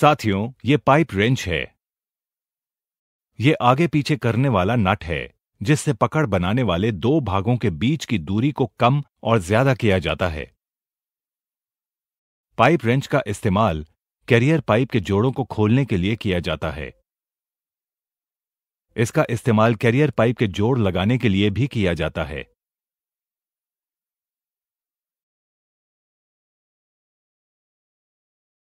साथियों ये pipe wrench है ये आगे पीछे करने वाला नट है जिससे पकड़ बनाने वाले दो भागों के बीच की दूरी को कम और ज्यादा किया जाता है पाइप रेंच का इस्तेमाल कैरियर पाइप के जोड़ों को खोलने के लिए किया जाता है इसका इस्तेमाल कैरियर पाइप के जोड़ लगाने के लिए भी किया जाता है